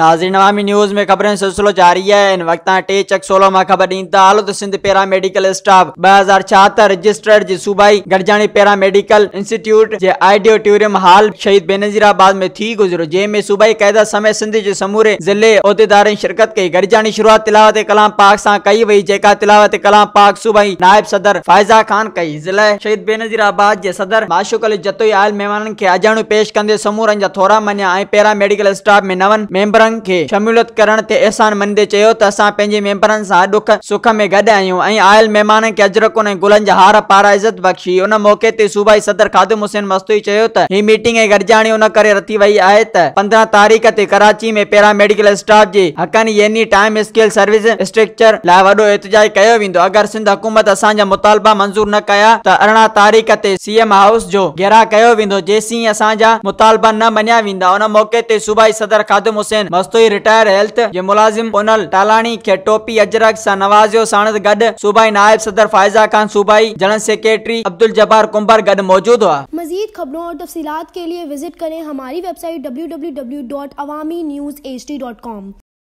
नाज़रीन अवामी न्यूज़ में ख़बर सिलसिलो जारी इन वक़्त टे चक सोलो मां ख़बर ॾींदा हलो सिंध पैरा मेडिकल स्टाफ ॿ हज़ार रजिस्टर्ड सूबाई गॾिजाणी पैरा मेडिकल इंस्टीट्यूट जे शहीद बेनज़ीराबाद में थी गुज़रियो जंहिं सूबाई क़ैद समय सिंध जे समूरे ज़िले ज़िलेदारनि शिरकत कई गॾजाणी तिलावत कलाम पाक सां कई वई जेका तिलावत कलाम पाक सूबाई नायब सदर फाइज़ा ख़ान कई ज़िले शहीद बेनज़ीराबाद जे सदर माशुक अली जतोई आयल महिमाननि खे अजरनि जा थोरा मञिया ऐं पैरा मेडिकल स्टाफ में नव में अहसान मंदे चयो खादिम हुसैन तेसैन चयो तारीख़ ते कराची में मेडिकल स्टाफ जे स्ट्रक्चर लाइ वॾो ऐतिजाज कयो वेंदो अगरि सिंध हुकूमत असांजा मुतालबा मंज़ूर न कया त अरिड़हं तारीख़ ते सीएम हाउस जो घेरा कयो वेंदो जेसीं असांजा मुतालबा न मञिया वेंदा मौक़े ते सूबाई सदर खादिम हुसैन मस्तोई रिटायर हेल्थ ये मुलाजिम पुनल टालानी के टोपी अजरक सा नवाजो साणद गड सूबाई नायब सदर फायजा खान सूबाई जनरल सेक्रेटरी अब्दुल जबार कुंबर गड मौजूद हुआ मजीद खबरों और तफसीत के लिए विजिट करें हमारी website W W W dot Awami news H D dot com